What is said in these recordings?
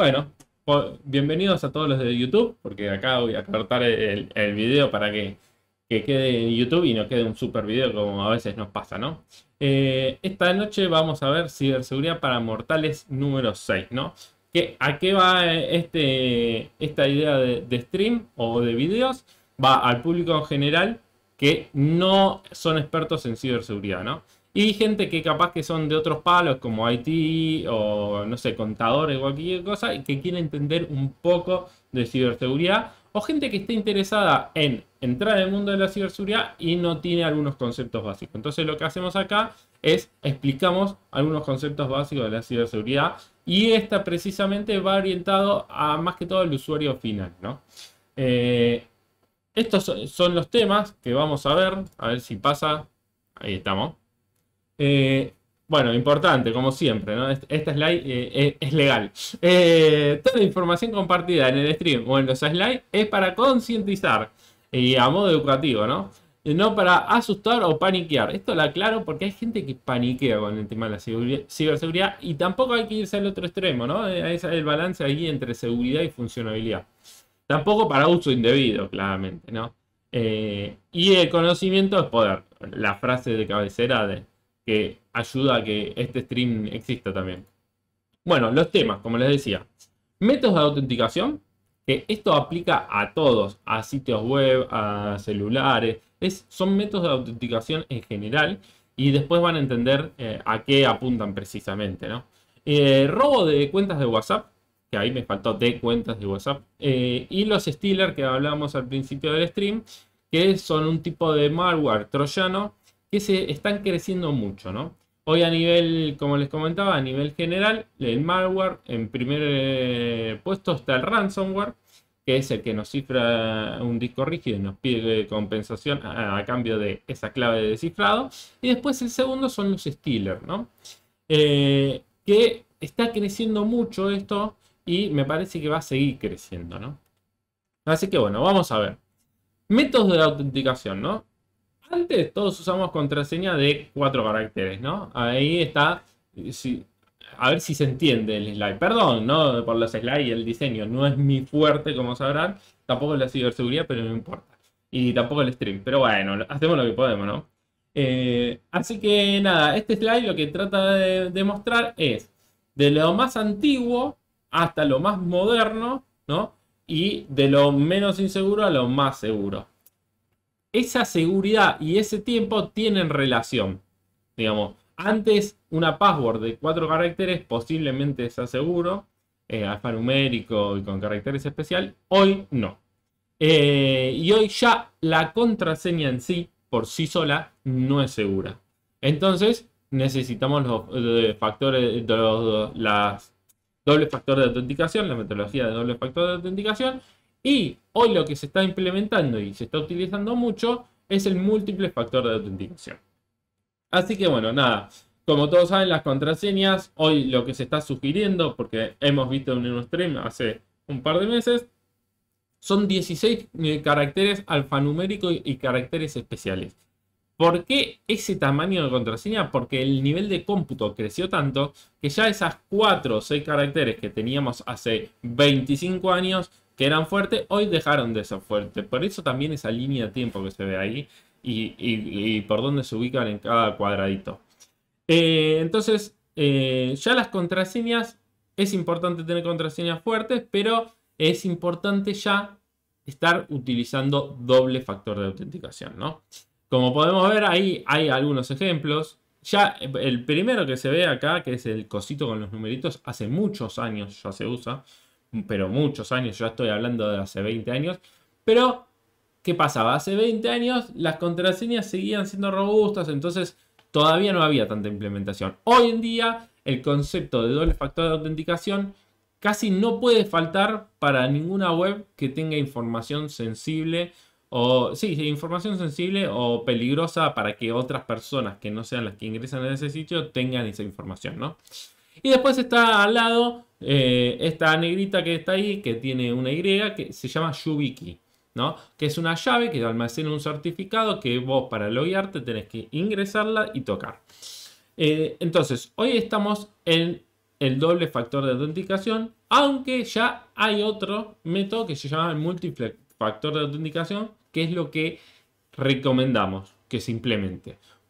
Bueno, bienvenidos a todos los de YouTube, porque acá voy a cortar el, video para que, quede en YouTube y no quede un super video como a veces nos pasa, ¿no? Eh, esta noche vamos a ver ciberseguridad para mortales número 6, ¿no? ¿A qué va eh, este, esta idea de, de stream o de videos? Va al público en general que no son expertos en ciberseguridad, ¿no? Y gente que capaz que son de otros palos, como IT o no sé, contadores o cualquier cosa, y que quiere entender un poco de ciberseguridad. O gente que esté interesada en entrar en el mundo de la ciberseguridad y no tiene algunos conceptos básicos. Entonces lo que hacemos acá es explicamos algunos conceptos básicos de la ciberseguridad y esta precisamente va orientado a más que todo el usuario final. Eh, estos son los temas que vamos a ver, a ver si pasa. Ahí estamos. Eh, bueno, importante, como siempre, ¿no? Esta slide eh, eh, es legal. toda la información compartida en el stream o en los slides es para concientizar y a modo educativo, ¿no? No para asustar o paniquear. Esto lo aclaro porque hay gente que paniquea con el tema de la ciberseguridad y tampoco hay que irse al otro extremo, ¿no? Es el balance ahí entre seguridad y funcionabilidad. Tampoco para uso indebido, claramente, ¿no? y el conocimiento es poder. La frase de cabecera de, que ayuda a que este stream exista también. Bueno, los temas, como les decía. Métodos de autenticación, que esto aplica a todos, a sitios web, a celulares. Es, son métodos de autenticación en general y después van a entender eh, a qué apuntan precisamente. ¿no? Eh, robo de cuentas de WhatsApp, que ahí me faltó de cuentas de WhatsApp. Eh, y los stealers que hablábamos al principio del stream, que son un tipo de malware troyano que se están creciendo mucho, ¿no? Hoy a nivel, como les comentaba, a nivel general, el malware, en primer eh, puesto está el ransomware, que es el que nos cifra un disco rígido y nos pide compensación a, cambio de esa clave de descifrado. Y después el segundo son los stealers, ¿no? Eh, que está creciendo mucho esto y me parece que va a seguir creciendo, ¿no? Así que bueno, vamos a ver. Métodos de autenticación, ¿no? Antes todos usamos contraseña de cuatro caracteres, ¿no? Ahí está. a ver si se entiende el slide. Perdón, ¿no? Por los slides y el diseño. No es mi fuerte, como sabrán. Tampoco la ciberseguridad, pero no importa. Y tampoco el stream. Pero bueno, hacemos lo que podemos, ¿no? Eh, así que nada, este slide lo que trata de demostrar es de lo más antiguo hasta lo más moderno, ¿no? Y de lo menos inseguro a lo más seguro esa seguridad y ese tiempo tienen relación. Digamos, antes una password de cuatro caracteres posiblemente sea seguro, eh, alfanumérico y con caracteres especial, hoy no. Eh, y hoy ya la contraseña en sí, por sí sola, no es segura. Entonces necesitamos los, eh, factores, los, doble factor de autenticación, la metodología de doble factor de autenticación, y hoy lo que se está implementando y se está utilizando mucho es el múltiple factor de autenticación. Así que bueno, nada. Como todos saben, las contraseñas, hoy lo que se está sugiriendo, porque hemos visto en un stream hace un par de meses, son 16 eh, caracteres alfanuméricos y caracteres especiales. ¿Por qué ese tamaño de contraseña? Porque el nivel de cómputo creció tanto que ya esas 4 o 6 caracteres que teníamos hace 25 años que eran fuertes, hoy dejaron de ser fuertes. Por eso también esa línea de tiempo que se ve ahí y, por dónde se ubican en cada cuadradito. Eh, entonces, eh, ya las contraseñas, es importante tener contraseñas fuertes, pero es importante ya estar utilizando doble factor de autenticación, ¿no? Como podemos ver, ahí hay algunos ejemplos. Ya el primero que se ve acá, que es el cosito con los numeritos, hace muchos años ya se usa pero muchos años, yo estoy hablando de hace 20 años, pero ¿qué pasaba? Hace 20 años las contraseñas seguían siendo robustas, entonces todavía no había tanta implementación. Hoy en día el concepto de doble factor de autenticación casi no puede faltar para ninguna web que tenga información sensible o sí, información sensible o peligrosa para que otras personas que no sean las que ingresan en ese sitio tengan esa información, ¿no? Y después está al lado eh, esta negrita que está ahí, que tiene una Y, que se llama Yubiki. ¿no? Que es una llave que almacena un certificado que vos para loguearte tenés que ingresarla y tocar. Eh, entonces, hoy estamos en el doble factor de autenticación, aunque ya hay otro método que se llama el multifactor de autenticación, que es lo que recomendamos que se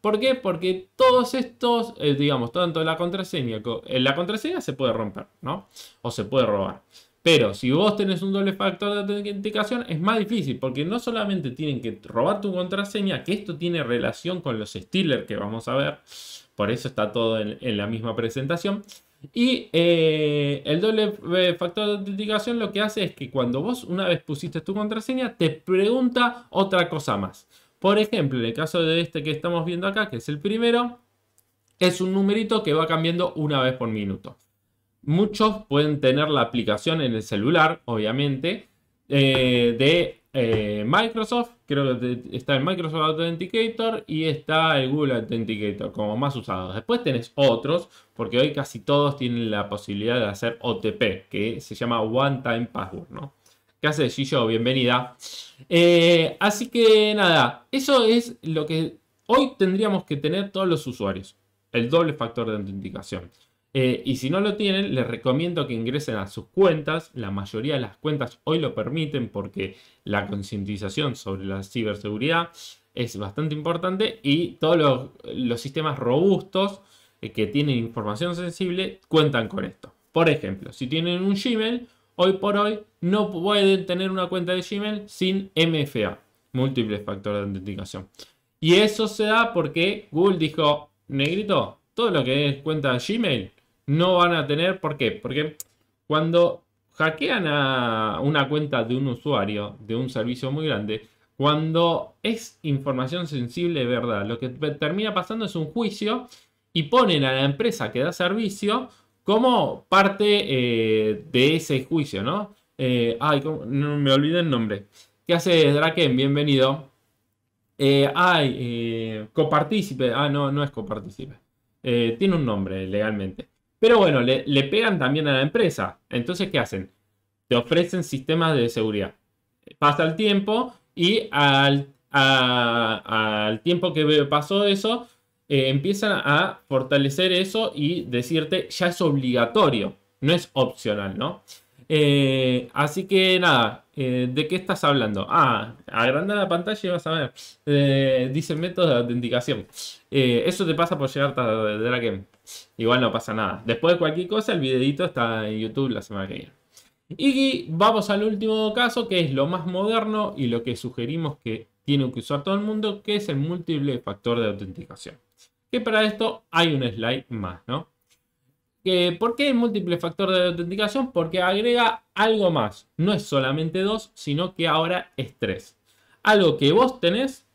¿Por qué? Porque todos estos, eh, digamos, tanto la contraseña, eh, la contraseña se puede romper, ¿no? O se puede robar. Pero si vos tenés un doble factor de autenticación es más difícil porque no solamente tienen que robar tu contraseña, que esto tiene relación con los Steelers que vamos a ver, por eso está todo en, la misma presentación. Y eh, el doble factor de autenticación lo que hace es que cuando vos una vez pusiste tu contraseña te pregunta otra cosa más. Por ejemplo, en el caso de este que estamos viendo acá, que es el primero, es un numerito que va cambiando una vez por minuto. Muchos pueden tener la aplicación en el celular, obviamente, eh, de eh, Microsoft. Creo que está el Microsoft Authenticator y está el Google Authenticator como más usados. Después tenés otros, porque hoy casi todos tienen la posibilidad de hacer OTP, que se llama One Time Password, ¿no? ¿Qué haces, Gillo? Bienvenida. Eh, así que nada, eso es lo que hoy tendríamos que tener todos los usuarios. El doble factor de autenticación. Eh, y si no lo tienen, les recomiendo que ingresen a sus cuentas. La mayoría de las cuentas hoy lo permiten porque la concientización sobre la ciberseguridad es bastante importante y todos los sistemas robustos eh, que tienen información sensible cuentan con esto. Por ejemplo, si tienen un Gmail, hoy por hoy no pueden tener una cuenta de Gmail sin MFA, múltiples factores de autenticación. Y eso se da porque Google dijo, negrito, todo lo que es cuenta de Gmail no van a tener, ¿por qué? Porque cuando hackean a una cuenta de un usuario, de un servicio muy grande, cuando es información sensible verdad, lo que termina pasando es un juicio y ponen a la empresa que da servicio como parte eh, de ese juicio, ¿no? Eh, ay, me olvidé el nombre. ¿Qué hace Draken? Bienvenido. Eh, ay, copartícipe. Ah, no, no es copartícipe. tiene un nombre legalmente. Pero bueno, le, pegan también a la empresa. Entonces, ¿qué hacen? Te ofrecen sistemas de seguridad. Pasa el tiempo y al tiempo que pasó eso, Empieza eh, empiezan a fortalecer eso y decirte ya es obligatorio, no es opcional, ¿no? Eh, así que nada, eh, ¿de qué estás hablando? Ah, agranda la pantalla y vas a ver. dice método de autenticación. eso te pasa por llegar tarde de igual no pasa nada. Después de cualquier cosa, el videito está en YouTube la semana que viene. Y vamos al último caso, que es lo más moderno y lo que sugerimos que tiene que usar todo el mundo, que es el múltiple factor de autenticación que para esto hay un slide más, ¿no? ¿Por qué múltiple factor de autenticación? Porque agrega algo más. No es solamente dos, sino que ahora es tres. Algo que vos tenés,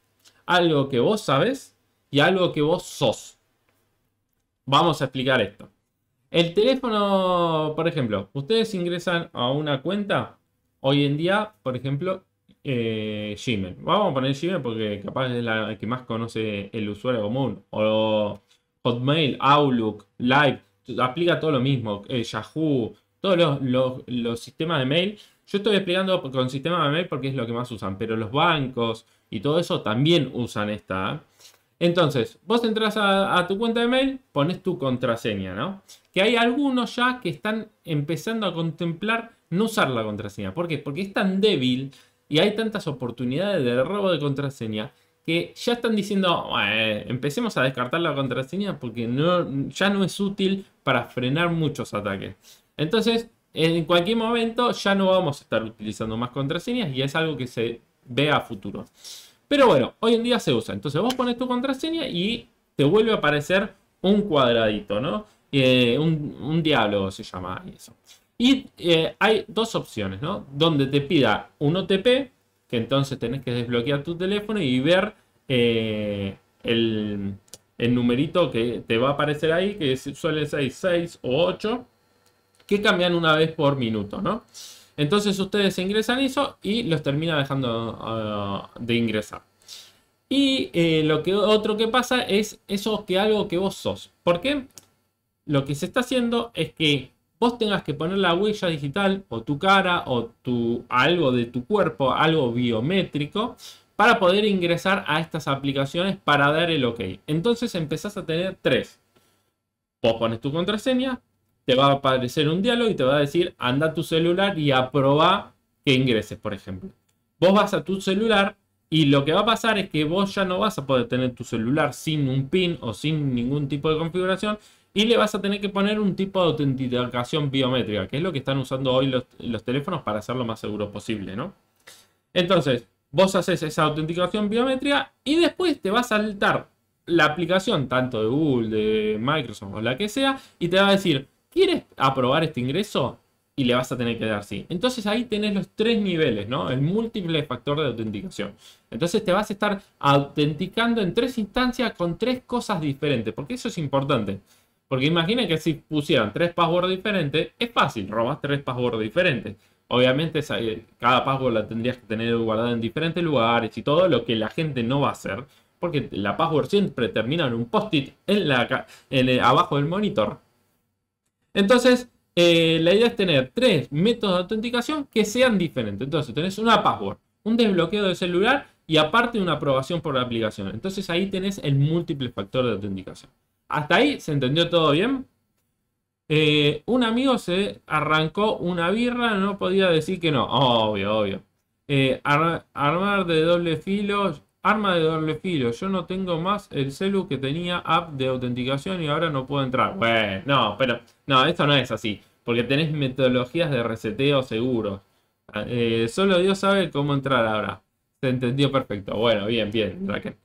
algo que vos sabés y algo que vos sos. Vamos a explicar esto. El teléfono, por ejemplo, ustedes ingresan a una cuenta hoy en día, por ejemplo, eh, Gmail. Vamos a poner Gmail porque capaz es la que más conoce el usuario común. O Hotmail, Outlook, Live, aplica todo lo mismo. Eh, Yahoo, todos los, sistemas de mail. Yo estoy explicando con sistema de mail porque es lo que más usan, pero los bancos y todo eso también usan esta. Entonces, vos entras a, a tu cuenta de mail, pones tu contraseña, ¿no? Que hay algunos ya que están empezando a contemplar no usar la contraseña. ¿Por qué? Porque es tan débil y hay tantas oportunidades de robo de contraseña que ya están diciendo, eh, empecemos a descartar la contraseña porque ya no es útil para frenar muchos ataques. Entonces, en cualquier momento ya no vamos a estar utilizando más contraseñas y es algo que se ve a futuro. Pero bueno, hoy en día se usa. Entonces vos pones tu contraseña y te vuelve a aparecer un cuadradito, ¿no? Eh, un, un diálogo se llama eso. Y eh, hay dos opciones, ¿no? Donde te pida un OTP, que entonces tenés que desbloquear tu teléfono y ver eh, el, numerito que te va a aparecer ahí, que suele ser 6 o 8, que cambian una vez por minuto, ¿no? Entonces ustedes ingresan eso y los termina dejando ah, de ingresar. Y eh, lo que otro que pasa es eso que algo que vos sos. ¿Por qué? Lo que se está haciendo es que vos tengas que poner la huella digital o tu cara o tu, algo de tu cuerpo, algo biométrico, para poder ingresar a estas aplicaciones para dar el ok. Entonces empezás a tener tres. Vos pones tu contraseña, te va a aparecer un diálogo y te va a decir anda a tu celular y aproba que ingreses, por ejemplo. Vos vas a tu celular y lo que va a pasar es que vos ya no vas a poder tener tu celular sin un pin o sin ningún tipo de configuración y le vas a tener que poner un tipo de autenticación biométrica, que es lo que están usando hoy los, teléfonos para hacerlo más seguro posible, ¿no? Entonces, vos haces esa autenticación biométrica y después te va a saltar la aplicación, tanto de Google, de Microsoft o la que sea, y te va a decir, ¿quieres aprobar este ingreso? Y le vas a tener que dar sí. Entonces ahí tenés los tres niveles, ¿no? El múltiple factor de autenticación. Entonces te vas a estar autenticando en tres instancias con tres cosas diferentes, porque eso es importante. Porque imaginen que si pusieran tres passwords diferentes, es fácil, robas tres passwords diferentes. Obviamente eh, cada password la tendrías que tener guardada en diferentes lugares y todo lo que la gente no va a hacer. Porque la password siempre termina en un post-it en abajo del monitor. Entonces, eh, la idea es tener tres métodos de autenticación que sean diferentes. Entonces, tenés una password, un desbloqueo de celular y aparte una aprobación por la aplicación. Entonces ahí tenés el múltiple factor de autenticación. ¿Hasta ahí se entendió todo bien? Eh, un amigo se arrancó una birra, no podía decir que no. Obvio, obvio. Eh, armar de doble filo, arma de doble filo. Yo no tengo más el celu que tenía app de autenticación y ahora no puedo entrar. Bueno, no, pero no, esto no es así. Porque tenés metodologías de reseteo seguros. Eh, solo Dios sabe cómo entrar ahora. Se entendió perfecto. Bueno, bien, bien, Raquel.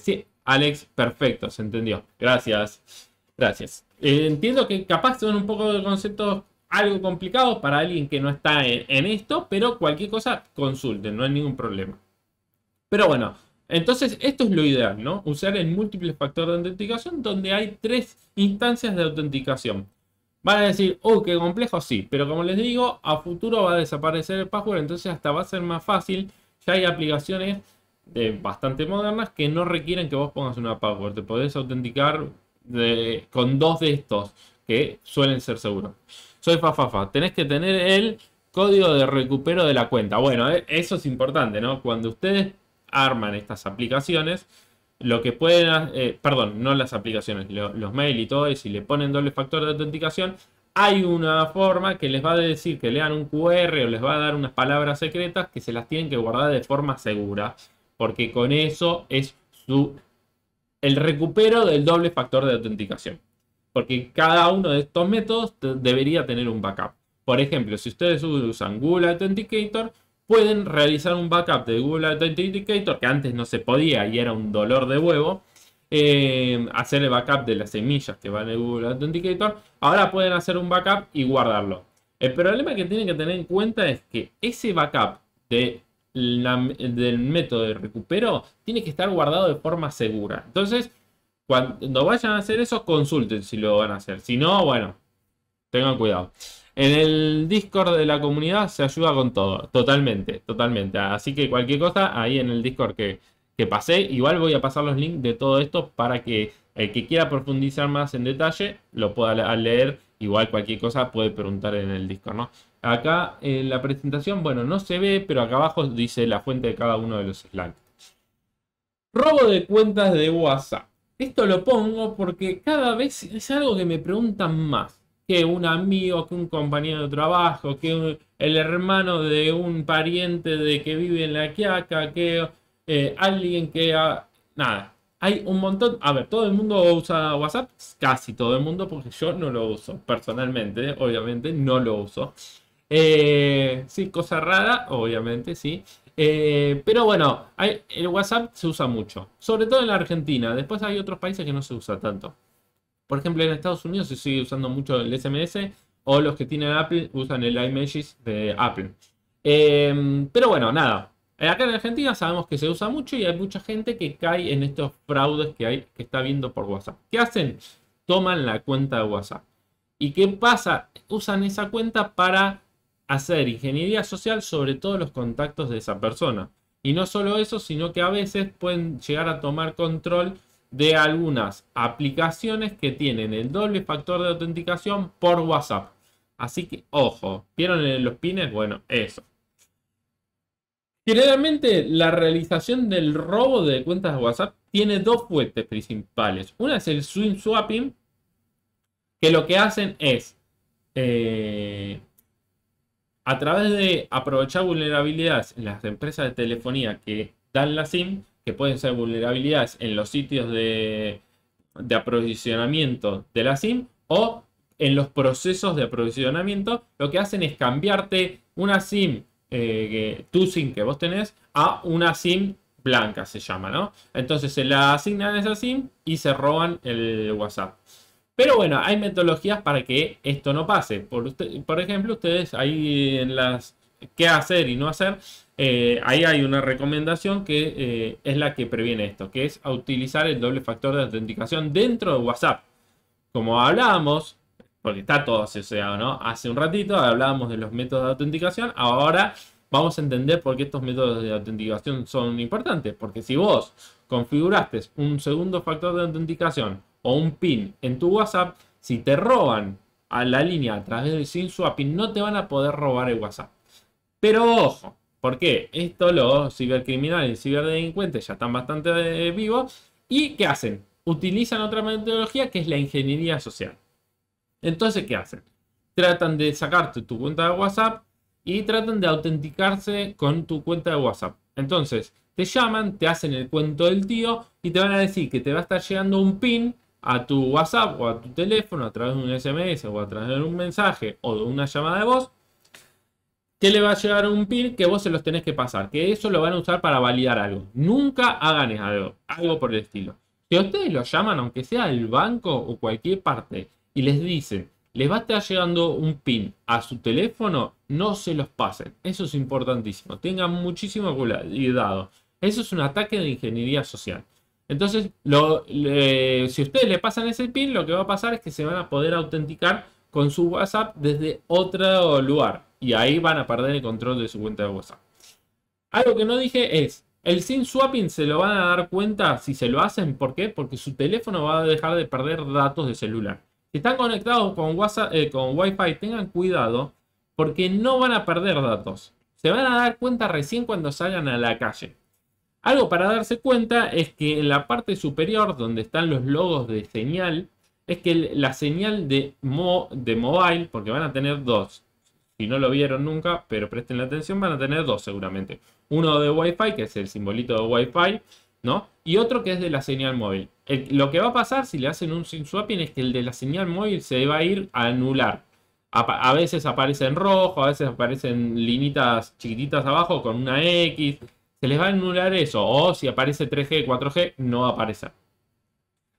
sí, Alex, perfecto, se entendió. Gracias. Gracias. Eh, entiendo que capaz son un poco de conceptos algo complicados para alguien que no está en, esto, pero cualquier cosa consulten, no hay ningún problema. Pero bueno, entonces, esto es lo ideal, ¿no? Usar el múltiple factor de autenticación donde hay tres instancias de autenticación. Van a decir, oh, qué complejo, sí, pero como les digo, a futuro va a desaparecer el password, entonces hasta va a ser más fácil. Ya hay aplicaciones de bastante modernas que no requieren que vos pongas una password. Te podés autenticar con dos de estos que suelen ser seguros. Soy Fafafa. Fa, fa. Tenés que tener el código de recupero de la cuenta. Bueno, eh, eso es importante, ¿no? Cuando ustedes arman estas aplicaciones, lo que pueden, eh, perdón, no las aplicaciones, los mail y todo, y si le ponen doble factor de autenticación, hay una forma que les va a decir que lean un QR o les va a dar unas palabras secretas que se las tienen que guardar de forma segura porque con eso es su, el recupero del doble factor de autenticación. Porque cada uno de estos métodos debería tener un backup. Por ejemplo, si ustedes usan Google Authenticator, pueden realizar un backup de Google Authenticator, que antes no se podía y era un dolor de huevo. Eh, hacer el backup de las semillas que van en Google Authenticator. Ahora pueden hacer un backup y guardarlo. El problema que tienen que tener en cuenta es que ese backup de la, del método de recupero tiene que estar guardado de forma segura. Entonces, cuando vayan a hacer eso, consulten si lo van a hacer. Si no, bueno, tengan cuidado. En el Discord de la comunidad se ayuda con todo, totalmente, totalmente. Así que cualquier cosa, ahí en el Discord que, que pasé, igual voy a pasar los links de todo esto para que el que quiera profundizar más en detalle lo pueda leer. Igual cualquier cosa puede preguntar en el Discord, ¿no? Acá en la presentación, bueno, no se ve, pero acá abajo dice la fuente de cada uno de los slides. Robo de cuentas de WhatsApp. Esto lo pongo porque cada vez es algo que me preguntan más. Que un amigo, que un compañero de trabajo, que el hermano de un pariente de que vive en la Quiaca, que eh, alguien que... nada, hay un montón. A ver, todo el mundo usa WhatsApp, casi todo el mundo, porque yo no lo uso personalmente, obviamente no lo uso. Eh, sí, cosa rara, obviamente, sí. Eh, pero bueno, el WhatsApp se usa mucho, sobre todo en la Argentina. Después hay otros países que no se usa tanto. Por ejemplo, en Estados Unidos se sigue usando mucho el SMS o los que tienen Apple usan el iMessage de Apple. Em, pero bueno, nada. Eh, acá en Argentina sabemos que se usa mucho y hay mucha gente que cae en estos fraudes que hay que está viendo por WhatsApp. ¿Qué hacen? Toman la cuenta de WhatsApp. ¿Y qué pasa? Usan esa cuenta para hacer ingeniería social sobre todos los contactos de esa persona. Y no solo eso, sino que a veces pueden llegar a tomar control de algunas aplicaciones que tienen el doble factor de autenticación por WhatsApp. Así que, ojo, ¿vieron en los pines? Bueno, eso. Generalmente la realización del robo de cuentas de WhatsApp tiene dos fuentes principales. Una es el swing swapping, que lo que hacen es eh, a través de aprovechar vulnerabilidades en las empresas de telefonía que dan la SIM, que pueden ser vulnerabilidades en los sitios de, aprovisionamiento de la SIM o en los procesos de aprovisionamiento, lo que hacen es cambiarte una SIM, eh, tu SIM que vos tenés, a una SIM blanca, se llama, ¿no? Entonces se la asignan esa SIM y se roban el WhatsApp. Pero bueno, hay metodologías para que esto no pase. Por, ejemplo, ustedes ahí en las qué hacer y no hacer, eh, ahí hay una recomendación que eh, es la que previene esto, que es utilizar el doble factor de autenticación dentro de WhatsApp. Como hablábamos, porque está todo asociado, ¿no? Hace un ratito hablábamos de los métodos de autenticación, ahora vamos a entender por qué estos métodos de autenticación son importantes, porque si vos configuraste un segundo factor de autenticación o un PIN en tu WhatsApp, si te roban a la línea a través del SIM swapping, no te van a poder robar el WhatsApp. Pero ojo, porque esto los cibercriminales y ciberdelincuentes ya están bastante eh, vivos. ¿Y qué hacen? Utilizan otra metodología que es la ingeniería social. Entonces, ¿qué hacen? Tratan de sacarte tu cuenta de WhatsApp y tratan de autenticarse con tu cuenta de WhatsApp. Entonces, te llaman, te hacen el cuento del tío y te van a decir que te va a estar llegando un pin a tu WhatsApp o a tu teléfono a través de un SMS o a través de un mensaje o de una llamada de voz, que le va a llegar un PIN que vos se los tenés que pasar, que eso lo van a usar para validar algo. Nunca hagan algo, algo por el estilo. Si ustedes lo llaman, aunque sea el banco o cualquier parte, y les dicen, les va a estar llegando un PIN a su teléfono, no se los pasen. Eso es importantísimo. Tengan muchísimo cuidado. Eso es un ataque de ingeniería social. Entonces, si ustedes le pasan ese pin, lo que va a pasar es que se van a poder autenticar con su WhatsApp desde otro lugar. Y ahí van a perder el control de su cuenta de WhatsApp. Algo que no dije es, el SIM swapping se lo van a dar cuenta si se lo hacen. ¿Por qué? Porque su teléfono va a dejar de perder datos de celular. Si están conectados con, WhatsApp, eh, con Wi-Fi, tengan cuidado porque no van a perder datos. Se van a dar cuenta recién cuando salgan a la calle. Algo para darse cuenta es que en la parte superior donde están los logos de señal, es que la señal de, de mobile, porque van a tener dos, si no lo vieron nunca, pero presten la atención, van a tener dos seguramente. Uno de Wi-Fi, que es el simbolito de Wi-Fi, ¿no? Y otro que es de la señal móvil. lo que va a pasar si le hacen un SIM swapping es que el de la señal móvil se va a ir a anular. A, veces aparece en rojo, a veces aparecen linitas chiquititas abajo con una X se les va a anular eso. O si aparece 3G, 4G, no va a aparecer.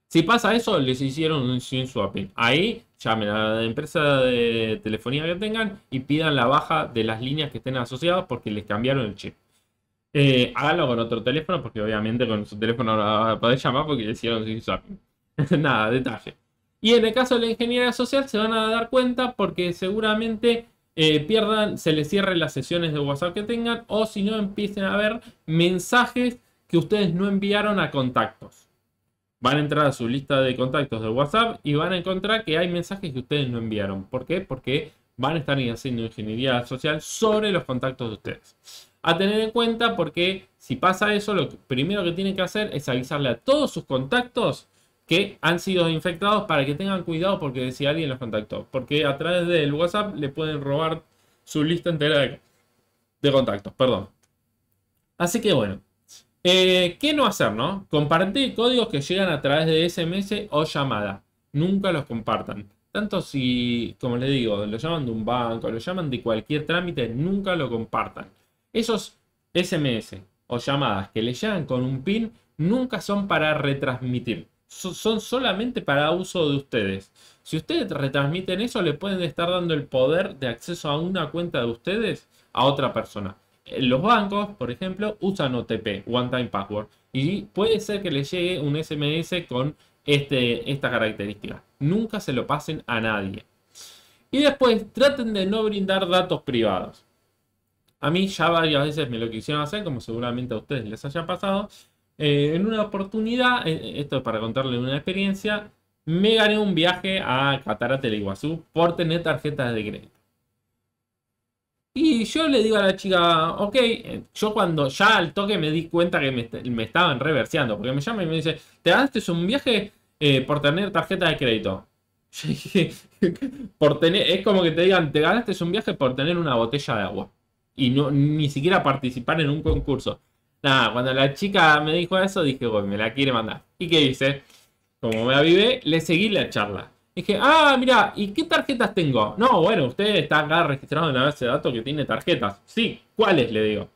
Si pasa eso, les hicieron un SIM swapping. Ahí llamen a la empresa de telefonía que tengan y pidan la baja de las líneas que estén asociadas porque les cambiaron el chip. Eh, háganlo con otro teléfono porque obviamente con su teléfono no van a poder llamar porque le hicieron SIM swapping. Nada, detalle. Y en el caso de la ingeniería social se van a dar cuenta porque seguramente eh, pierdan, se les cierren las sesiones de WhatsApp que tengan o si no empiecen a ver mensajes que ustedes no enviaron a contactos. Van a entrar a su lista de contactos de WhatsApp y van a encontrar que hay mensajes que ustedes no enviaron. ¿Por qué? Porque van a estar haciendo ingeniería social sobre los contactos de ustedes. A tener en cuenta porque si pasa eso, lo primero que tienen que hacer es avisarle a todos sus contactos que han sido infectados para que tengan cuidado porque si alguien los contactó. Porque a través del WhatsApp le pueden robar su lista entera de, contactos. Perdón. Así que bueno. Eh, ¿Qué no hacer, no? Compartir códigos que llegan a través de SMS o llamada. Nunca los compartan. Tanto si, como les digo, lo llaman de un banco, lo llaman de cualquier trámite, nunca lo compartan. Esos SMS o llamadas que le llegan con un PIN nunca son para retransmitir son solamente para uso de ustedes. Si ustedes retransmiten eso, le pueden estar dando el poder de acceso a una cuenta de ustedes a otra persona. Eh, los bancos, por ejemplo, usan OTP, One Time Password, y puede ser que les llegue un SMS con este, esta característica. Nunca se lo pasen a nadie. Y después, traten de no brindar datos privados. A mí ya varias veces me lo quisieron hacer, como seguramente a ustedes les haya pasado, eh, en una oportunidad, eh, eh, esto es para contarle una experiencia, me gané un viaje a Cataratas Iguazú por tener tarjetas de crédito. Y yo le digo a la chica, ok, yo cuando ya al toque me di cuenta que me, estaban reverseando, porque me llama y me dice, te ganaste un viaje por tener tarjeta de crédito. por tener, es como que te digan, te ganaste un viaje por tener una botella de agua. Y no, ni siquiera participar en un concurso. Nada, cuando la chica me dijo eso, dije, bueno, me la quiere mandar. ¿Y qué dice? Como me avivé, le seguí la charla. Dije, ah, mira, ¿y qué tarjetas tengo? No, bueno, usted está acá registrado en la base de datos que tiene tarjetas. Sí, ¿cuáles? Le digo.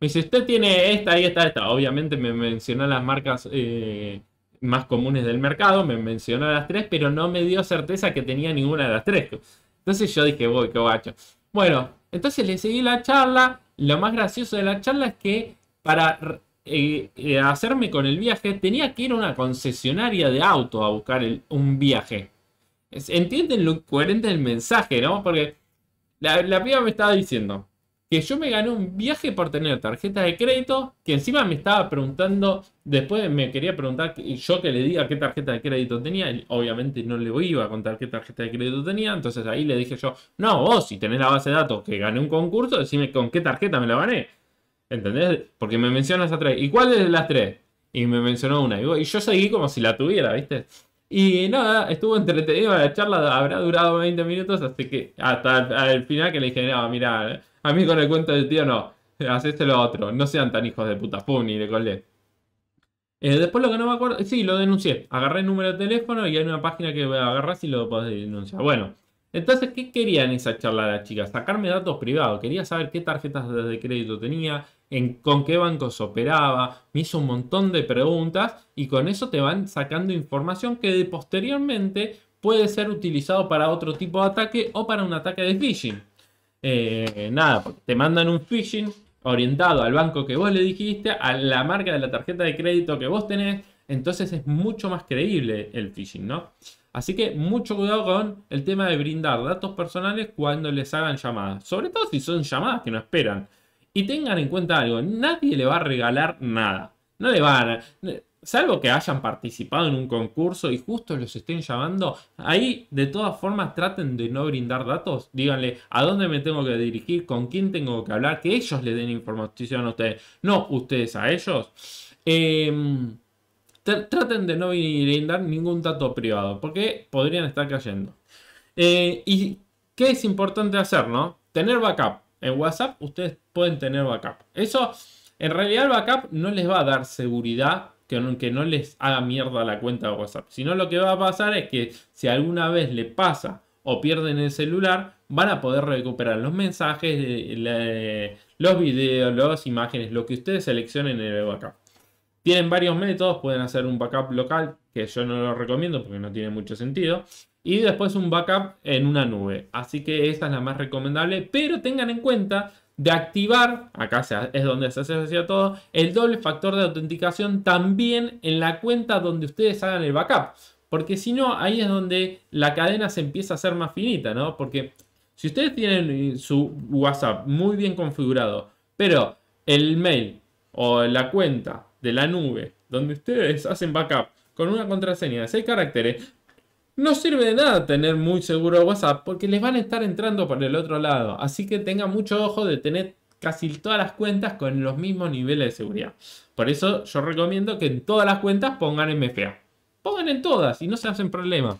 Me dice, usted tiene esta y esta, esta. Obviamente me mencionó las marcas eh, más comunes del mercado, me mencionó las tres, pero no me dio certeza que tenía ninguna de las tres. Entonces yo dije, voy, qué guacho. Bueno, entonces le seguí la charla. Lo más gracioso de la charla es que para eh, eh, hacerme con el viaje tenía que ir a una concesionaria de auto a buscar un viaje. Entienden lo coherente del mensaje, ¿no? Porque la, piba me estaba diciendo que yo me gané un viaje por tener tarjeta de crédito, que encima me estaba preguntando, después me quería preguntar yo que le diga qué tarjeta de crédito tenía, obviamente no le iba a contar qué tarjeta de crédito tenía, entonces ahí le dije yo, no, vos si tenés la base de datos que gané un concurso, decime con qué tarjeta me la gané. ¿Entendés? Porque me mencionas a tres. ¿Y cuál de las tres? Y me mencionó una. Y yo seguí como si la tuviera, ¿viste? Y nada, estuvo entretenido la charla, habrá durado 20 minutos, hasta que hasta el final que le dije, no, mira, a mí con el cuento del tío no, y lo otro, no sean tan hijos de puta, pum, ni le colé. Eh, después lo que no me acuerdo, sí, lo denuncié, agarré el número de teléfono y hay una página que agarrar y lo podés denunciar. Bueno, entonces, ¿qué querían en esa charla la chica? Sacarme datos privados, quería saber qué tarjetas de crédito tenía, en con qué bancos operaba, me hizo un montón de preguntas y con eso te van sacando información que posteriormente puede ser utilizado para otro tipo de ataque o para un ataque de phishing. Eh, nada, te mandan un phishing orientado al banco que vos le dijiste, a la marca de la tarjeta de crédito que vos tenés, entonces es mucho más creíble el phishing, ¿no? Así que mucho cuidado con el tema de brindar datos personales cuando les hagan llamadas, sobre todo si son llamadas que no esperan. Y tengan en cuenta algo, nadie le va a regalar nada. No le van a... Salvo que hayan participado en un concurso y justo los estén llamando, ahí de todas formas traten de no brindar datos. Díganle a dónde me tengo que dirigir, con quién tengo que hablar, que ellos le den información a ustedes. No ustedes a ellos. Em, traten de no brindar ningún dato privado, porque podrían estar cayendo. Eh, ¿Y qué es importante hacer, no? Tener backup en WhatsApp, ustedes pueden tener backup. Eso, en realidad el backup no les va a dar seguridad que no, no les haga mierda la cuenta de WhatsApp. Sino lo que va a pasar es que si alguna vez le pasa o pierden el celular, van a poder recuperar los mensajes, eh, eh, los videos, las imágenes, lo que ustedes seleccionen en el backup. Tienen varios métodos, pueden hacer un backup local, que yo no lo recomiendo porque no tiene mucho sentido y después un backup en una nube. Así que esta es la más recomendable, pero tengan en cuenta de activar, acá es donde se hace todo, el doble factor de autenticación también en la cuenta donde ustedes hagan el backup. Porque si no, ahí es donde la cadena se empieza a hacer más finita, ¿no? Porque si ustedes tienen su WhatsApp muy bien configurado, pero el mail o la cuenta de la nube donde ustedes hacen backup con una contraseña de 6 caracteres, no sirve de nada tener muy seguro WhatsApp porque les van a estar entrando por el otro lado. Así que tenga mucho ojo de tener casi todas las cuentas con los mismos niveles de seguridad. Por eso yo recomiendo que en todas las cuentas pongan MFA. Pongan en todas y no se hacen problema.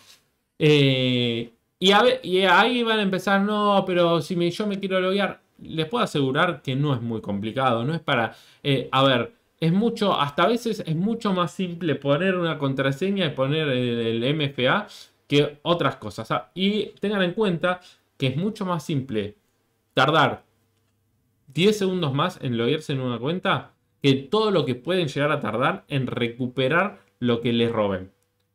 Eh, y, a ver, y, ahí van a empezar, no, pero si yo me quiero loguear, les puedo asegurar que no es muy complicado. No es para, eh, a ver, es mucho, hasta a veces es mucho más simple poner una contraseña y poner el, MFA que otras cosas. Ah, y tengan en cuenta que es mucho más simple tardar 10 segundos más en loguearse en una cuenta que todo lo que pueden llegar a tardar en recuperar lo que les roben.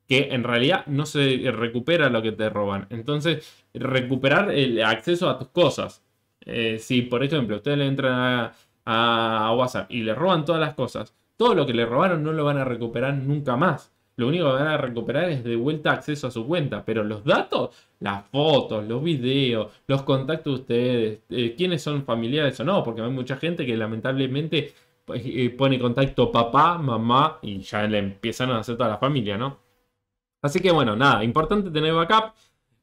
Que en realidad no se recupera lo que te roban. Entonces, recuperar el acceso a tus cosas. Eh, si, por ejemplo, ustedes le entran a a WhatsApp y le roban todas las cosas, todo lo que le robaron no lo van a recuperar nunca más. Lo único que van a recuperar es de vuelta acceso a su cuenta. Pero los datos, las fotos, los videos, los contactos de ustedes, eh, quiénes son familiares o no, porque hay mucha gente que lamentablemente pues, eh, pone contacto papá, mamá y ya le empiezan a hacer toda la familia, ¿no? Así que bueno, nada, importante tener backup.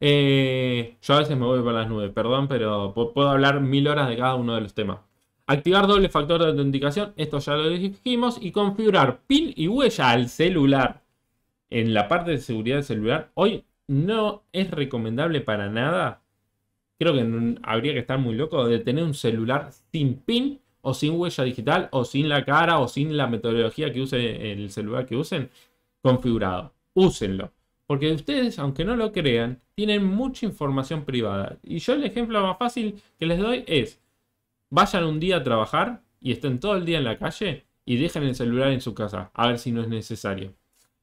Eh, yo a veces me voy para las nubes, perdón, pero puedo hablar mil horas de cada uno de los temas. Activar doble factor de autenticación, esto ya lo dijimos. Y configurar PIN y huella al celular. En la parte de seguridad del celular, hoy no es recomendable para nada. Creo que habría que estar muy loco de tener un celular sin PIN o sin huella digital o sin la cara o sin la metodología que use el celular que usen configurado. Úsenlo. Porque ustedes, aunque no lo crean, tienen mucha información privada. Y yo el ejemplo más fácil que les doy es, Vayan un día a trabajar y estén todo el día en la calle y dejen el celular en su casa, a ver si no es necesario.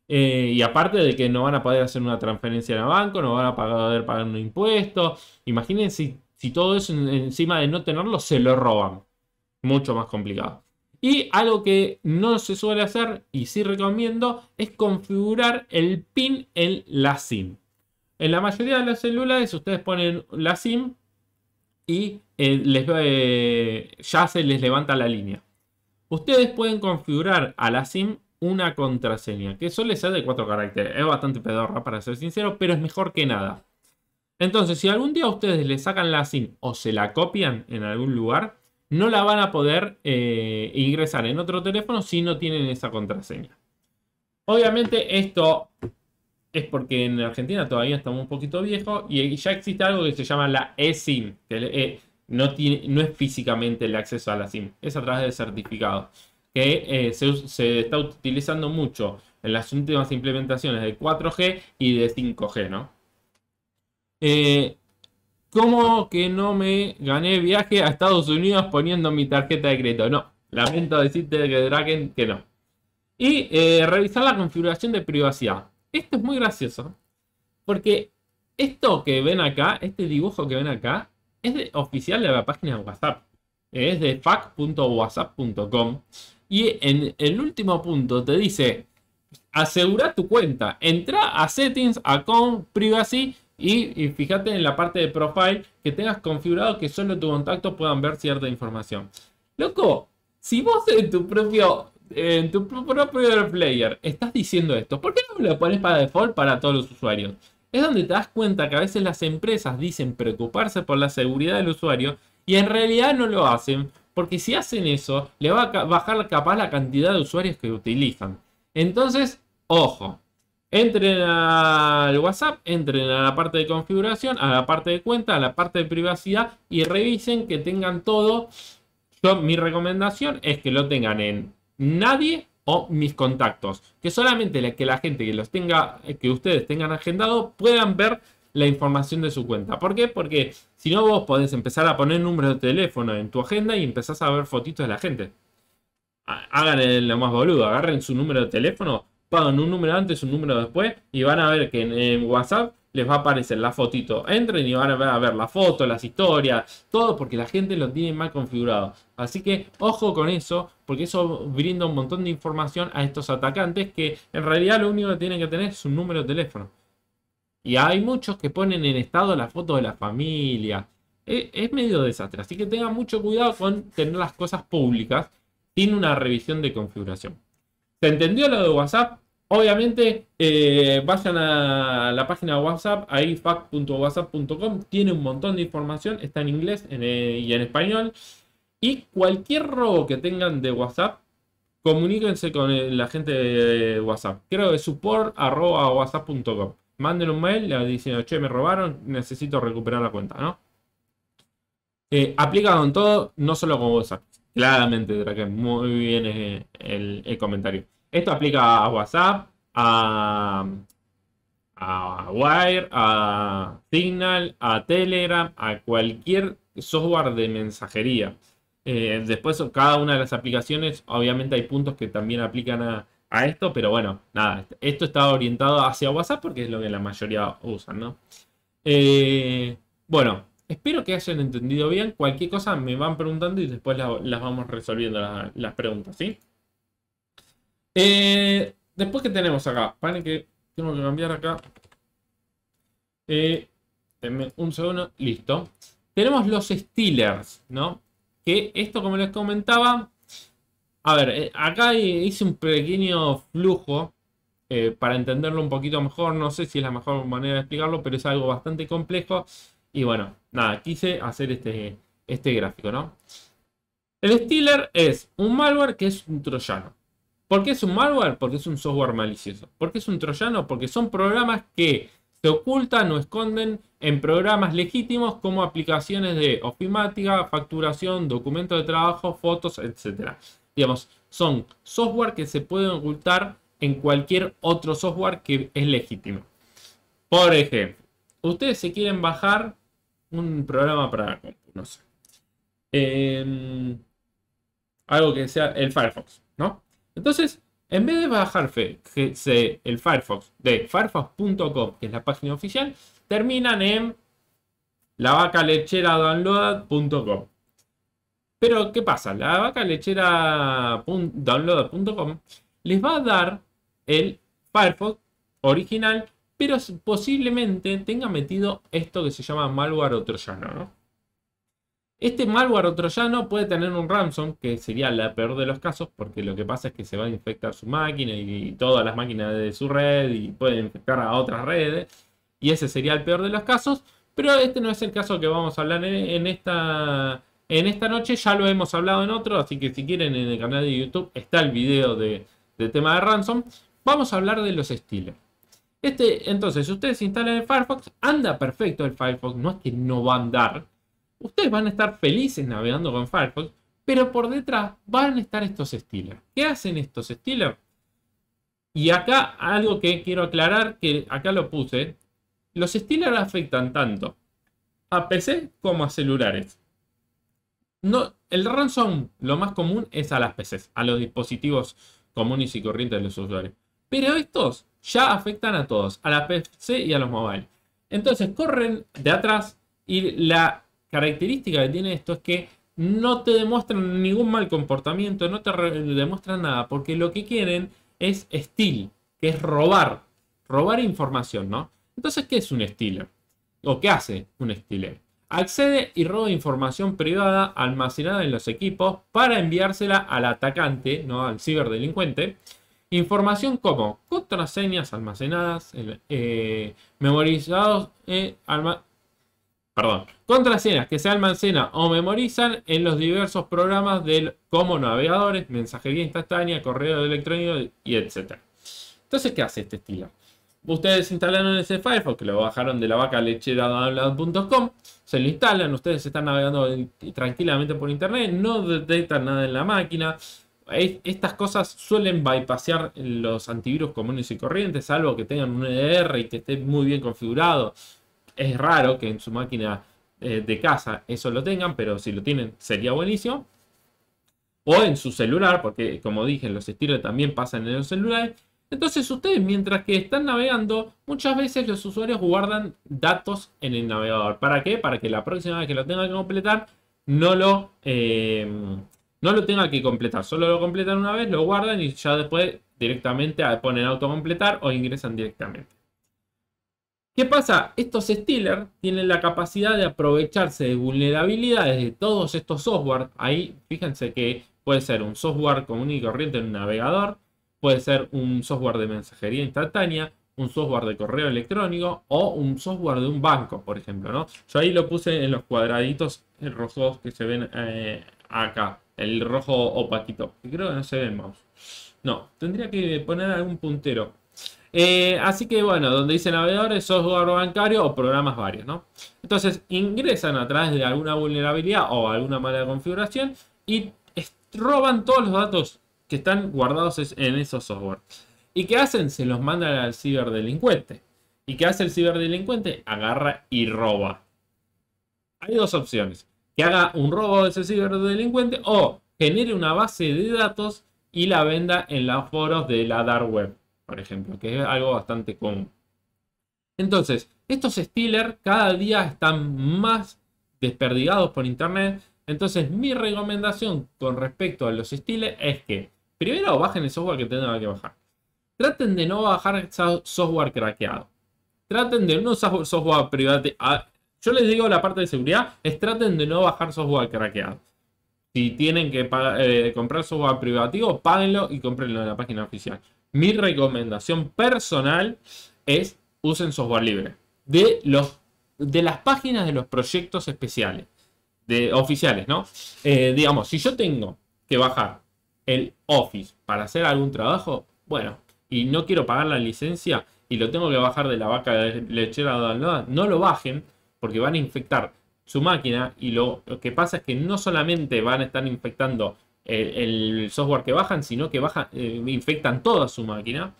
Eh, y aparte de que no van a poder hacer una transferencia en el banco, no van a poder pagar un impuesto. Imagínense si, todo eso encima de no tenerlo se lo roban. Mucho más complicado. Y algo que no se suele hacer y sí recomiendo es configurar el PIN en la SIM. En la mayoría de las celulares ustedes ponen la SIM y eh, eh, ya se les levanta la línea. Ustedes pueden configurar a la SIM una contraseña, que suele ser de cuatro caracteres. Es bastante pedorra, para ser sincero, pero es mejor que nada. Entonces, si algún día ustedes le sacan la SIM o se la copian en algún lugar, no la van a poder eh, ingresar en otro teléfono si no tienen esa contraseña. Obviamente esto es porque en Argentina todavía estamos un poquito viejos y ya existe algo que se llama la eSIM, que eh, no, es físicamente el acceso a la SIM, es a través del certificado, que eh, se, está utilizando mucho en las últimas implementaciones de 4G y de 5G, ¿no? Eh, ¿Cómo que no me gané viaje a Estados Unidos poniendo mi tarjeta de crédito? No, lamento decirte que Draken que no. Y revisar la configuración de privacidad. Esto es muy gracioso. Porque esto que ven acá, este dibujo que ven acá, es oficial de la página de WhatsApp. Es de fac.whatsapp.com. Y en el último punto te dice, asegura tu cuenta. Entra a Settings, a Account, Privacy y, y, fíjate en la parte de Profile que tengas configurado que solo tus contactos puedan ver cierta información. Loco, si vos en tu propio eh, en tu propio player estás diciendo esto, ¿por qué no lo pones para default para todos los usuarios? Es donde te das cuenta que a veces las empresas dicen preocuparse por la seguridad del usuario y en realidad no lo hacen, porque si hacen eso, le va a bajar capaz la cantidad de usuarios que utilizan. Entonces, ojo, entren al WhatsApp, entren a la parte de configuración, a la parte de cuenta, a la parte de privacidad y revisen que tengan todo. Yo, mi recomendación es que lo tengan en nadie o mis contactos. Que solamente que la gente que los tenga, que ustedes tengan agendado, puedan ver la información de su cuenta. ¿Por qué? Porque si no vos podés empezar a poner números de teléfono en tu agenda y empezás a ver fotitos de la gente. Hagan lo más boludo, agarren su número de teléfono, pagan un número antes, un número después y van a ver que en WhatsApp les va a aparecer la fotito. Entren y van a ver la foto, las historias, todo porque la gente lo tiene mal configurado. Así que ojo con eso, porque eso brinda un montón de información a estos atacantes que en realidad lo único que tienen que tener es un número de teléfono. Y hay muchos que ponen en estado la foto de la familia. E, es, medio desastre, así que tengan mucho cuidado con tener las cosas públicas sin una revisión de configuración. ¿Se entendió lo de WhatsApp? Obviamente, eh, vayan a la página de WhatsApp, ahí fac.whatsapp.com, tiene un montón de información, está en inglés eh, y en español. Y cualquier robo que tengan de WhatsApp, comuníquense con eh, la gente de WhatsApp. Creo que support.whatsapp.com. Manden un mail diciendo, che, me robaron, necesito recuperar la cuenta, ¿no? Eh, en todo, no solo con WhatsApp. Claramente, muy bien el comentario. Esto aplica a WhatsApp, a, Wire, a Signal, a Telegram, a cualquier software de mensajería. Eh, después, cada una de las aplicaciones, obviamente hay puntos que también aplican a, esto, pero bueno, nada, esto está orientado hacia WhatsApp porque es lo que la mayoría usan, ¿no? Eh, bueno, espero que hayan entendido bien. Cualquier cosa me van preguntando y después las vamos resolviendo las preguntas, ¿sí? Eh, después que tenemos acá, para que tengo que cambiar acá. Eh, un segundo, listo. Tenemos los Steelers, ¿no? Que esto, como les comentaba, a ver, eh, acá hice un pequeño flujo para entenderlo un poquito mejor. No sé si es la mejor manera de explicarlo, pero es algo bastante complejo. Y bueno, nada, quise hacer este, este gráfico, ¿no? El Stealer es un malware que es un troyano. ¿Por qué es un malware? Porque es un software malicioso. ¿Por qué es un troyano? Porque son programas que se ocultan o esconden en programas legítimos como aplicaciones de ofimática, facturación, documento de trabajo, fotos, etc. Digamos, son software que se pueden ocultar en cualquier otro software que es legítimo. Por ejemplo, ustedes se quieren bajar un programa para no sé. Em, algo que sea el Firefox, ¿no? Entonces, en vez de bajar el Firefox de firefox.com, que es la página oficial, terminan en la vaca lechera download.com. Pero, ¿qué pasa? La vaca lechera les va a dar el Firefox original, pero posiblemente tenga metido esto que se llama malware o troyano, ¿no? Este malware o troyano puede tener un ransom, que sería la peor de los casos, porque lo que pasa es que se va a infectar su máquina y, todas las máquinas de su red y puede infectar a otras redes, y ese sería el peor de los casos, pero este no es el caso que vamos a hablar en, esta, en esta noche, ya lo hemos hablado en otro, así que si quieren en el canal de YouTube está el video de, tema de ransom. Vamos a hablar de los estilos. Este, entonces, si ustedes instalan el Firefox, anda perfecto el Firefox, no es que no va a andar, ustedes van a estar felices navegando con Firefox, pero por detrás van a estar estos Steelers. ¿Qué hacen estos Steelers? Y acá algo que quiero aclarar, que acá lo puse, los Steelers afectan tanto a PC como a celulares. No, el ransom lo más común es a las PCs, a los dispositivos comunes y corrientes de los usuarios. Pero estos ya afectan a todos, a la PC y a los móviles. Entonces corren de atrás y la característica que tiene esto es que no te demuestran ningún mal comportamiento, no te demuestran nada, porque lo que quieren es steal, que es robar, robar información, ¿no? Entonces, ¿qué es un stealer? ¿O qué hace un stealer? Accede y roba información privada almacenada en los equipos para enviársela al atacante, ¿no? Al ciberdelincuente. Información como contraseñas almacenadas, eh, memorizados, eh, perdón, contraseñas que se almacenan o memorizan en los diversos programas del, como navegadores, mensajería instantánea, correo electrónico y etc. Entonces, ¿qué hace este estilo? Ustedes instalaron ese Firefox, que lo bajaron de la vaca lechera download.com, se lo instalan, ustedes están navegando tranquilamente por internet, no detectan nada en la máquina. Estas cosas suelen bypassar los antivirus comunes y corrientes, salvo que tengan un EDR y que esté muy bien configurado es raro que en su máquina eh, de casa eso lo tengan, pero si lo tienen sería buenísimo. O en su celular, porque como dije, los estilos también pasan en los celulares. Entonces ustedes mientras que están navegando, muchas veces los usuarios guardan datos en el navegador. ¿Para qué? Para que la próxima vez que lo tengan que completar, no lo, eh, no lo tengan que completar. Solo lo completan una vez, lo guardan y ya después directamente ponen autocompletar o ingresan directamente. ¿Qué pasa? Estos Steelers tienen la capacidad de aprovecharse de vulnerabilidades de todos estos software. Ahí fíjense que puede ser un software común y corriente en un navegador, puede ser un software de mensajería instantánea, un software de correo electrónico o un software de un banco, por ejemplo. ¿no? Yo ahí lo puse en los cuadraditos rojos que se ven eh, acá, el rojo opaquito, que creo que no se ve No, tendría que poner algún puntero. Eh, así que bueno, donde dice navegadores, software bancario o programas varios, ¿no? Entonces ingresan a través de alguna vulnerabilidad o alguna mala configuración y roban todos los datos que están guardados en esos software. ¿Y qué hacen? Se los mandan al ciberdelincuente. ¿Y qué hace el ciberdelincuente? Agarra y roba. Hay dos opciones. Que haga un robo de ese ciberdelincuente o genere una base de datos y la venda en los foros de la dark web por ejemplo, que es algo bastante común. Entonces, estos Steelers cada día están más desperdigados por internet. Entonces, mi recomendación con respecto a los Steelers es que primero bajen el software que tengan que bajar. Traten de no bajar software craqueado. Traten de no usar software privado. Ah, yo les digo la parte de seguridad es traten de no bajar software craqueado. Si tienen que eh, comprar software privativo, páguenlo y comprenlo en la página oficial mi recomendación personal es usen software libre. De, los, de las páginas de los proyectos especiales, de, oficiales, ¿no? Eh, digamos, si yo tengo que bajar el Office para hacer algún trabajo, bueno, y no quiero pagar la licencia y lo tengo que bajar de la vaca de lechera de no lo bajen porque van a infectar su máquina y lo que pasa es que no solamente van a estar infectando el, software que bajan, sino que bajan, eh, infectan toda su máquina.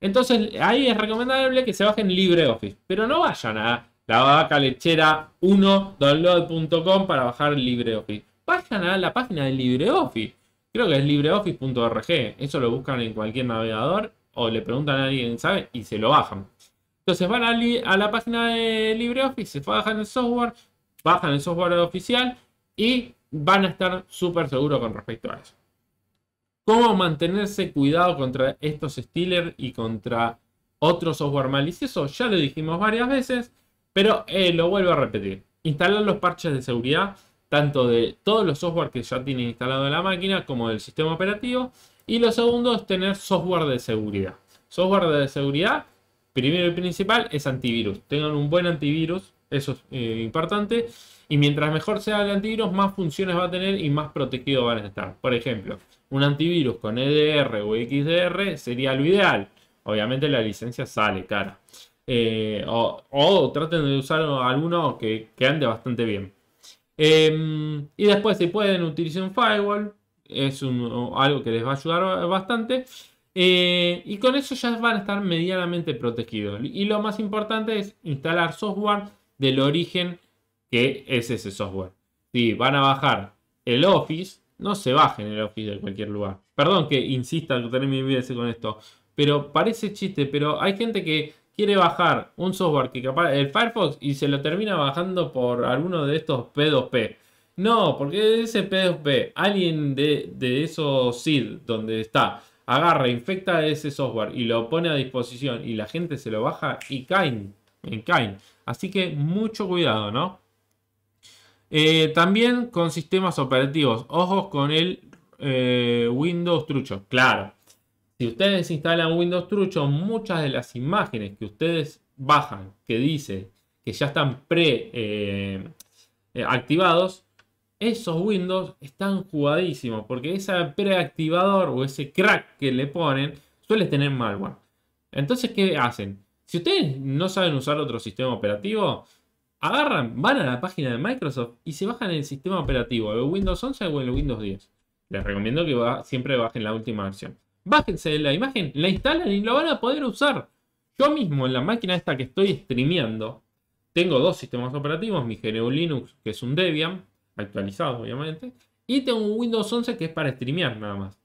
Entonces ahí es recomendable que se bajen LibreOffice, pero no vayan a la vaca lechera 1 download.com para bajar LibreOffice. Bajan a la página de LibreOffice. Creo que es libreoffice.org. Eso lo buscan en cualquier navegador o le preguntan a alguien, ¿sabe? Y se lo bajan. Entonces van a, la página de LibreOffice, se bajan el software, bajan el software oficial y van a estar súper seguros con respecto a eso. ¿Cómo mantenerse cuidado contra estos Steelers y contra otro software malicioso? Ya lo dijimos varias veces, pero eh, lo vuelvo a repetir. Instalar los parches de seguridad, tanto de todos los software que ya tienen instalado en la máquina como del sistema operativo. Y lo segundo es tener software de seguridad. Software de seguridad, primero y principal, es antivirus. Tengan un buen antivirus, eso es eh, importante. Y mientras mejor sea el antivirus, más funciones va a tener y más protegido van a estar. Por ejemplo, un antivirus con EDR o XDR sería lo ideal. Obviamente la licencia sale cara. Eh, o, traten de usar alguno que, ande bastante bien. Em, y después si pueden utilizar un firewall. Es algo que les va a ayudar bastante. Eh, y con eso ya van a estar medianamente protegidos. Y lo más importante es instalar software del origen que es ese software. Si van a bajar el Office, no se bajen el Office de cualquier lugar. Perdón que insista que vida con esto, pero parece chiste, pero hay gente que quiere bajar un software que capaz el Firefox y se lo termina bajando por alguno de estos P2P. No, porque ese P2P, alguien de, esos SID donde está, agarra, infecta ese software y lo pone a disposición y la gente se lo baja y caen, en caen. Así que mucho cuidado, ¿no? Eh, también con sistemas operativos. Ojos con el eh, Windows trucho. Claro. Si ustedes instalan Windows trucho, muchas de las imágenes que ustedes bajan, que dice que ya están pre eh, esos Windows están jugadísimos porque ese preactivador o ese crack que le ponen suele tener malware. Entonces, ¿qué hacen? Si ustedes no saben usar otro sistema operativo, agarran, van a la página de Microsoft y se bajan el sistema operativo, el Windows 11 o el Windows 10. Les recomiendo que siempre bajen la última versión. Bájense la imagen, la instalan y lo van a poder usar. Yo mismo en la máquina esta que estoy streameando, tengo dos sistemas operativos, mi GNU Linux, que es un Debian, actualizado obviamente, y tengo un Windows 11 que es para streamear nada más.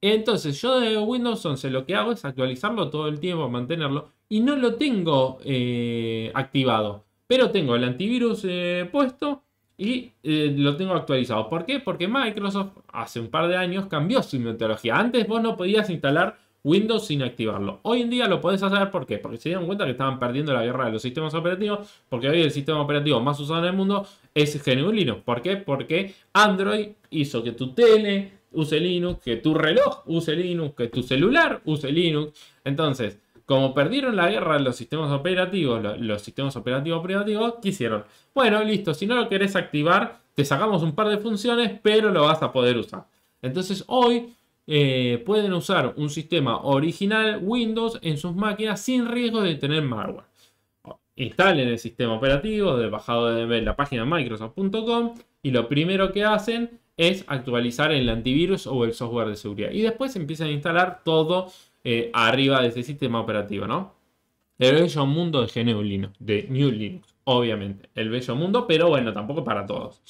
Entonces yo de Windows 11 lo que hago es actualizarlo todo el tiempo, mantenerlo, y no lo tengo eh, activado. Pero tengo el antivirus eh, puesto y eh, lo tengo actualizado. ¿Por qué? Porque Microsoft hace un par de años cambió su metodología. Antes vos no podías instalar Windows sin activarlo. Hoy en día lo podés hacer, ¿por qué? Porque se dieron cuenta que estaban perdiendo la guerra de los sistemas operativos, porque hoy el sistema operativo más usado en el mundo es GNU Linux. ¿Por qué? Porque Android hizo que tu tele use Linux, que tu reloj use Linux, que tu celular use Linux. Entonces, como perdieron la guerra los sistemas operativos, los, sistemas operativos operativos, quisieron, Bueno, listo, si no lo querés activar, te sacamos un par de funciones, pero lo vas a poder usar. Entonces hoy eh, pueden usar un sistema original Windows en sus máquinas sin riesgo de tener malware. Instalen el sistema operativo de bajado de la página microsoft.com y lo primero que hacen es actualizar el antivirus o el software de seguridad. Y después empiezan a instalar todo eh, arriba de ese sistema operativo, ¿no? El bello mundo de GNU Linux, de New Linux, obviamente. El bello mundo, pero bueno, tampoco para todos.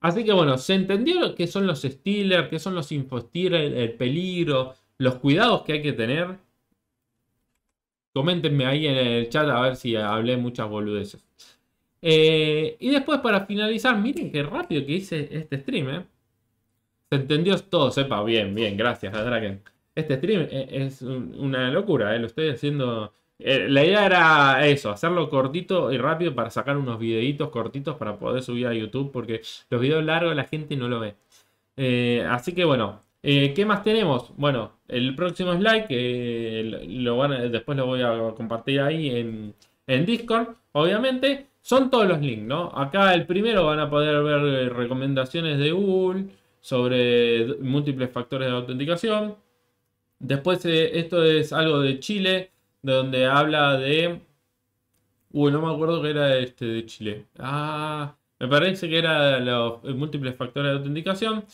Así que bueno, se entendió qué son los stealers, qué son los infostealers, el peligro, los cuidados que hay que tener. Coméntenme ahí en el chat a ver si hablé muchas boludeces. Eh, y después para finalizar, miren qué rápido que hice este stream, ¿eh? Se entendió todo, sepa, bien, bien, gracias, a Draken. Este stream eh, es una locura, eh, lo estoy haciendo. Eh, la idea era eso, hacerlo cortito y rápido para sacar unos videitos cortitos para poder subir a YouTube, porque los videos largos la gente no lo ve. así que bueno, ¿qué más tenemos? Bueno, el próximo slide, que después lo voy a compartir ahí en, Discord, obviamente, son todos los links, ¿no? Acá el primero van a poder ver recomendaciones de Google sobre múltiples factores de autenticación Después eh, esto es algo de Chile, donde habla de... Uy, no me acuerdo que era este de Chile. Ah, me parece que era los eh, múltiples factores de autenticación.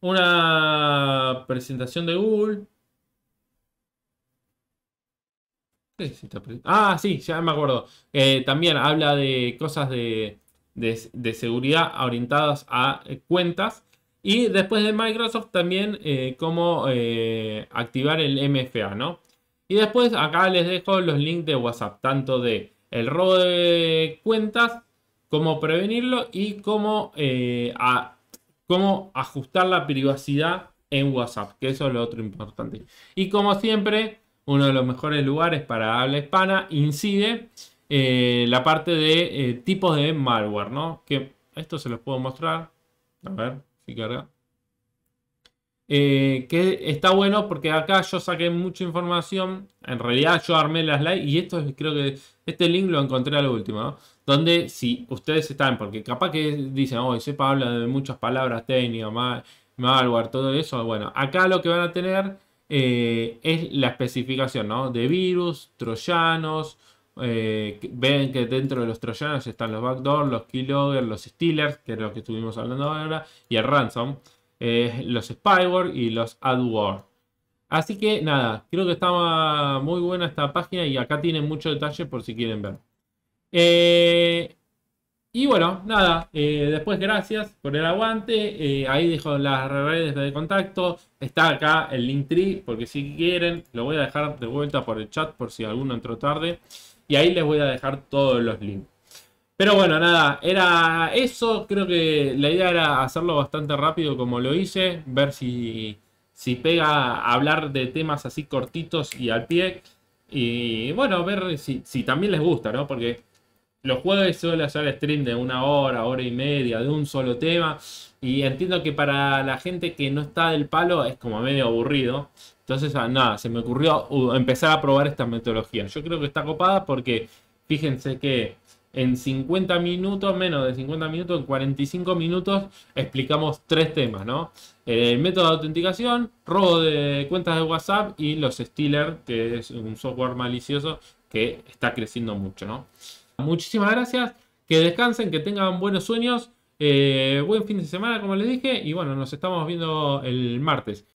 Una presentación de Google. ah, sí, ya me acuerdo. Eh, también habla de cosas de seguridad orientadas a cuentas y después de Microsoft también eh, cómo eh, activar el MFA, ¿no? Y después acá les dejo los links de WhatsApp, tanto de el robo de cuentas, cómo prevenirlo y cómo, eh, cómo ajustar la privacidad en WhatsApp, que eso es lo otro importante. Y como siempre, uno de los mejores lugares para habla hispana, incide la parte de tipos de malware, ¿no? Que esto se los puedo mostrar. A ver carga. Eh, que está bueno porque acá yo saqué mucha información. En realidad yo armé las slides y esto es, creo que este link lo encontré al último, Donde si ustedes están, porque capaz que dicen, hoy sepa habla de muchas palabras técnicas, mal, malware, todo eso. Bueno, acá lo que van a tener eh, es la especificación, De virus, troyanos, eh, ven que dentro de los troyanos están los backdoor, los keylogger, los stealers, que es lo que estuvimos hablando ahora, y el ransom, eh, los spyware y los adware. Así que nada, creo que estaba muy buena esta página y acá tienen mucho detalle por si quieren ver. Eh, y bueno, nada, después gracias por el aguante. ahí dejo las redes de contacto. Está acá el link tree, porque si quieren, lo voy a dejar de vuelta por el chat por si alguno entró tarde. Y ahí les voy a dejar todos los links. Pero bueno, nada, era eso. Creo que la idea era hacerlo bastante rápido como lo hice. Ver si, si pega hablar de temas así cortitos y al pie. Y bueno, ver si, si también les gusta, ¿no? Porque los jueves suele hacer stream de una hora, hora y media, de un solo tema. Y entiendo que para la gente que no está del palo es como medio aburrido. Entonces, ah, nada, se me ocurrió uh, empezar a probar esta metodología. Yo creo que está copada porque fíjense que en 50 minutos, menos de 50 minutos, en 45 minutos, explicamos tres temas, ¿no? El método de autenticación, robo de cuentas de WhatsApp y los Stealer, que es un software malicioso que está creciendo mucho, ¿no? Muchísimas gracias, que descansen, que tengan buenos sueños, eh, buen fin de semana, como les dije, y bueno, nos estamos viendo el martes.